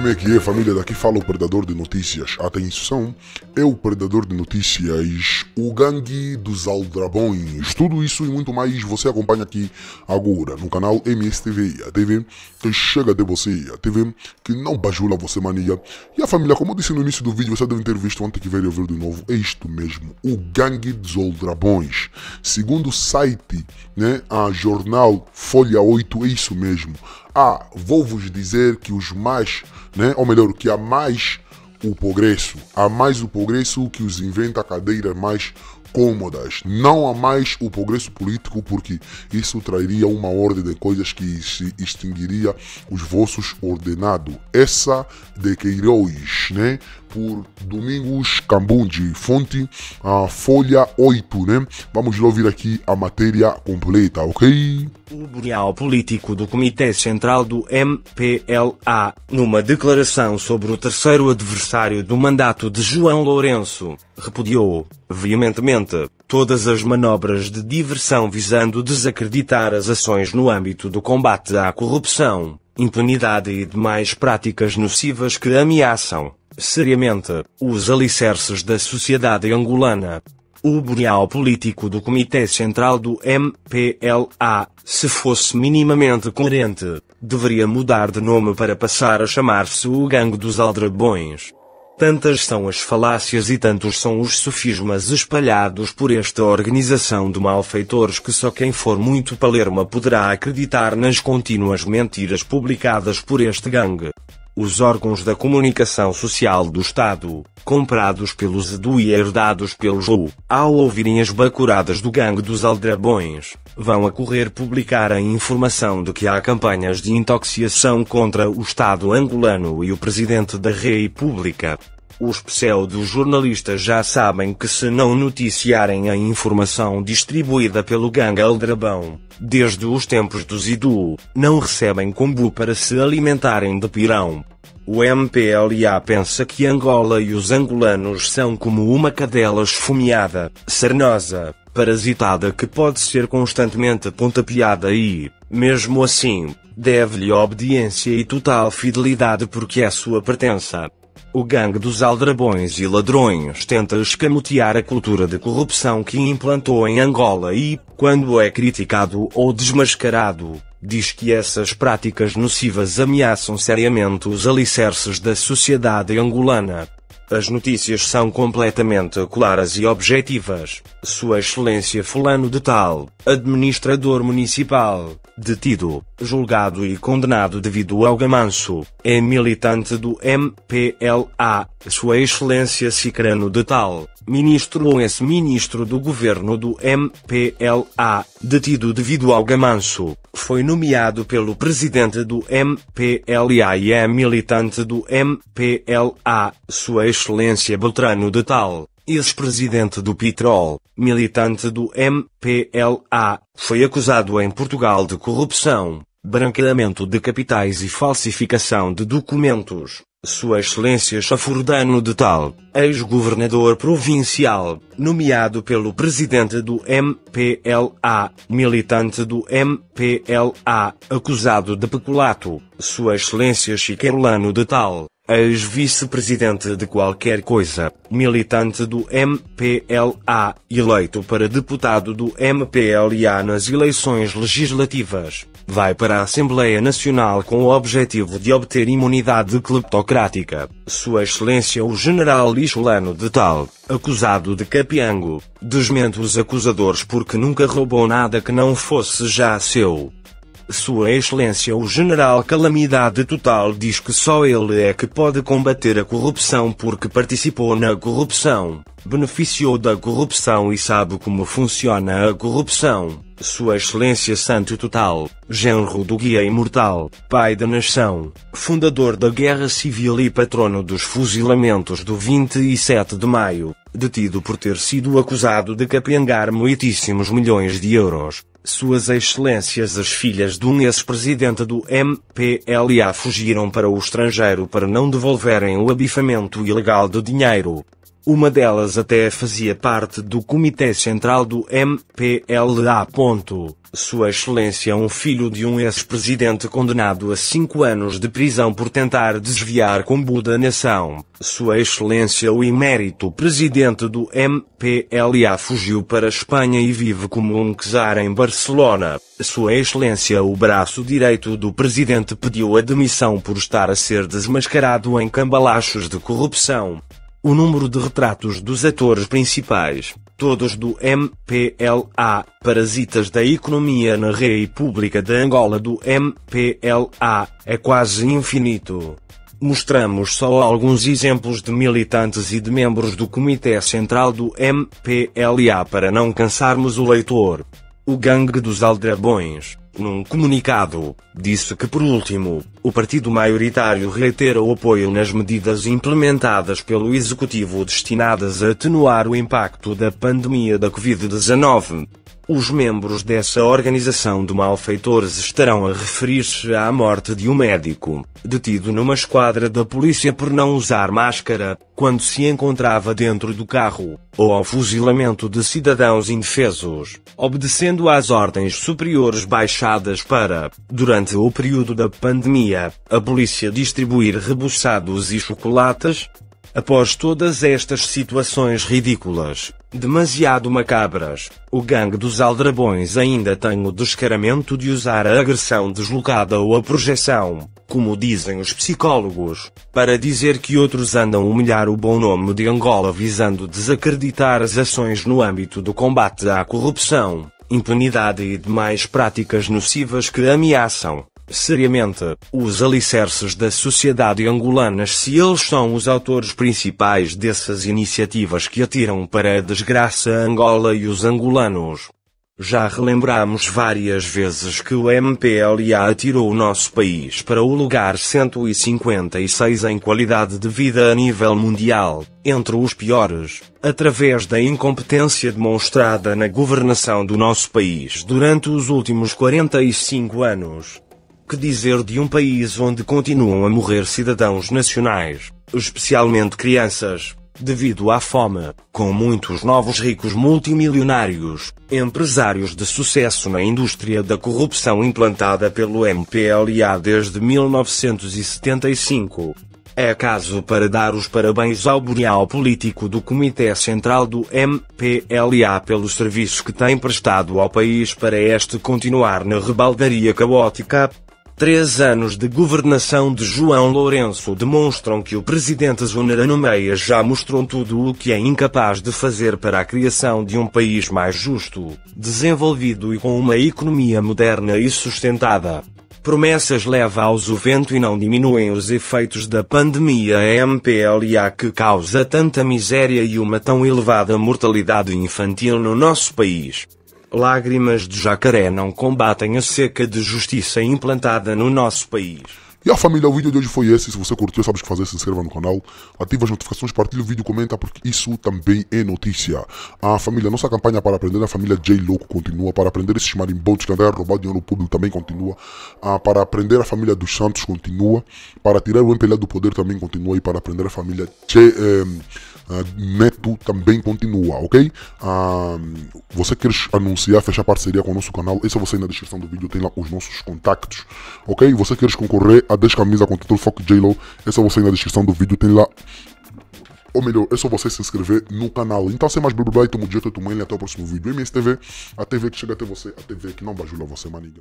MQ, família, daqui fala o Predador de Notícias. Atenção, é o Predador de Notícias, o gangue dos aldrabões. Tudo isso e muito mais você acompanha aqui agora no canal MSTV, a TV que chega de você, a TV que não bajula você, mania. E a família, como eu disse no início do vídeo, você deve ter visto antes que ver e ouvir de novo, é isto mesmo, o gangue dos aldrabões. Segundo o site, né, a jornal Folha 8, é isso mesmo há, ah, vou-vos dizer que os mais, né, ou melhor, que há mais o progresso, há mais o progresso que os inventa a cadeira, mais cômodas. Não há mais o progresso político, porque isso traria uma ordem de coisas que se extinguiria os vossos ordenados. Essa de Queiroz, né? Por Domingos Cambundi, fonte a Folha 8, né? Vamos lá ouvir aqui a matéria completa, ok? O Boreal Político do Comitê Central do MPLA, numa declaração sobre o terceiro adversário do mandato de João Lourenço, repudiou veementemente, todas as manobras de diversão visando desacreditar as ações no âmbito do combate à corrupção, impunidade e demais práticas nocivas que ameaçam, seriamente, os alicerces da sociedade angolana. O boreal político do Comitê Central do MPLA, se fosse minimamente coerente, deveria mudar de nome para passar a chamar-se o Gangue dos Aldrabões. Tantas são as falácias e tantos são os sofismas espalhados por esta organização de malfeitores que só quem for muito palerma poderá acreditar nas contínuas mentiras publicadas por este gangue os órgãos da comunicação social do Estado, comprados pelos EDU e herdados pelos OU, ao ouvirem as bacuradas do gangue dos aldrabões, vão a correr publicar a informação de que há campanhas de intoxicação contra o Estado angolano e o Presidente da República. Os pseudo-jornalistas já sabem que se não noticiarem a informação distribuída pelo gangue Aldrabão, desde os tempos do Zidu, não recebem combo para se alimentarem de pirão. O MPLA pensa que Angola e os angolanos são como uma cadela esfomeada, sarnosa, parasitada que pode ser constantemente pontapeada e, mesmo assim, deve-lhe obediência e total fidelidade porque é sua pertença o gangue dos aldrabões e ladrões tenta escamotear a cultura de corrupção que implantou em Angola e, quando é criticado ou desmascarado, diz que essas práticas nocivas ameaçam seriamente os alicerces da sociedade angolana. As notícias são completamente claras e objetivas. Sua Excelência Fulano de Tal, administrador municipal, detido, julgado e condenado devido ao gamanço, é militante do MPLA. Sua Excelência Cicrano de Tal, ministro ou ex-ministro do governo do MPLA, detido devido ao gamanço, foi nomeado pelo presidente do MPLA e é militante do MPLA, Sua Excelência Beltrano de Tal ex-presidente do Pitrol, militante do MPLA, foi acusado em Portugal de corrupção, branqueamento de capitais e falsificação de documentos. Sua Excelência Chafurdano de Tal, ex-governador provincial, nomeado pelo presidente do MPLA, militante do MPLA, acusado de peculato. Sua Excelência Chiquelano de Tal, ex-vice-presidente de qualquer coisa, militante do MPLA, eleito para deputado do MPLA nas eleições legislativas, vai para a Assembleia Nacional com o objetivo de obter imunidade cleptocrática. Sua Excelência o General Lixolano de Tal, acusado de capiango, desmente os acusadores porque nunca roubou nada que não fosse já seu. Sua Excelência o General Calamidade Total diz que só ele é que pode combater a corrupção porque participou na corrupção, beneficiou da corrupção e sabe como funciona a corrupção. Sua Excelência Santo Total, genro do Guia Imortal, pai da nação, fundador da Guerra Civil e patrono dos fuzilamentos do 27 de maio, detido por ter sido acusado de capengar muitíssimos milhões de euros. Suas Excelências as filhas de um ex-presidente do MPLA fugiram para o estrangeiro para não devolverem o abifamento ilegal de dinheiro. Uma delas até fazia parte do Comitê Central do MPLA. Sua Excelência, um filho de um ex-presidente condenado a cinco anos de prisão por tentar desviar combo da nação. Sua Excelência, o emérito presidente do MPLA, fugiu para a Espanha e vive como um czar em Barcelona. Sua Excelência, o braço direito do presidente, pediu admissão por estar a ser desmascarado em cambalachos de corrupção o número de retratos dos atores principais, todos do MPLA, parasitas da economia na República de Angola do MPLA, é quase infinito. Mostramos só alguns exemplos de militantes e de membros do Comitê Central do MPLA para não cansarmos o leitor. O Gangue dos Aldrabões num comunicado, disse que, por último, o partido maioritário reitera o apoio nas medidas implementadas pelo Executivo destinadas a atenuar o impacto da pandemia da Covid-19. Os membros dessa organização de malfeitores estarão a referir-se à morte de um médico, detido numa esquadra da polícia por não usar máscara, quando se encontrava dentro do carro, ou ao fuzilamento de cidadãos indefesos, obedecendo às ordens superiores baixadas para, durante o período da pandemia, a polícia distribuir rebuçados e chocolates, Após todas estas situações ridículas, demasiado macabras, o gangue dos aldrabões ainda tem o descaramento de usar a agressão deslocada ou a projeção, como dizem os psicólogos, para dizer que outros andam a humilhar o bom nome de Angola visando desacreditar as ações no âmbito do combate à corrupção, impunidade e demais práticas nocivas que ameaçam, seriamente os alicerces da sociedade angolana se eles são os autores principais dessas iniciativas que atiram para a desgraça Angola e os angolanos. Já relembramos várias vezes que o MPLA atirou o nosso país para o lugar 156 em qualidade de vida a nível mundial, entre os piores, através da incompetência demonstrada na governação do nosso país durante os últimos 45 anos que dizer de um país onde continuam a morrer cidadãos nacionais, especialmente crianças, devido à fome, com muitos novos ricos multimilionários, empresários de sucesso na indústria da corrupção implantada pelo MPLA desde 1975. É caso para dar os parabéns ao Boreal Político do Comitê Central do MPLA pelo serviço que tem prestado ao país para este continuar na rebaldaria caótica, Três anos de governação de João Lourenço demonstram que o presidente Zunara Nomeia já mostrou tudo o que é incapaz de fazer para a criação de um país mais justo, desenvolvido e com uma economia moderna e sustentada. Promessas leva aos o vento e não diminuem os efeitos da pandemia MPLA que causa tanta miséria e uma tão elevada mortalidade infantil no nosso país. Lágrimas de jacaré não combatem a seca de justiça implantada no nosso país. E a família, o vídeo de hoje foi esse. Se você curtiu, sabe o que fazer, se inscreva no canal, ativa as notificações, partilha o vídeo, comenta, porque isso também é notícia. A família, nossa campanha é para aprender a família J Louco continua, para aprender esses marimbotes que andaram a roubar dinheiro público também continua, ah, para aprender a família dos Santos continua, para tirar o empelhado do poder também continua e para aprender a família J, eh, Neto também continua, ok? Ah, você quer anunciar, fechar parceria com o nosso canal, é você ir na descrição do vídeo, tem lá os nossos contactos, ok? Você quer concorrer a 10 camisas com o título Fuck J-Lo. É só você ir na descrição do vídeo, tem lá. Ou melhor, é só você se inscrever no canal. Então, sem mais blá blá blá, tamo de tamo ele. Até o próximo vídeo. MSTV, a TV que chega até você, a TV que não bajula você, maniga.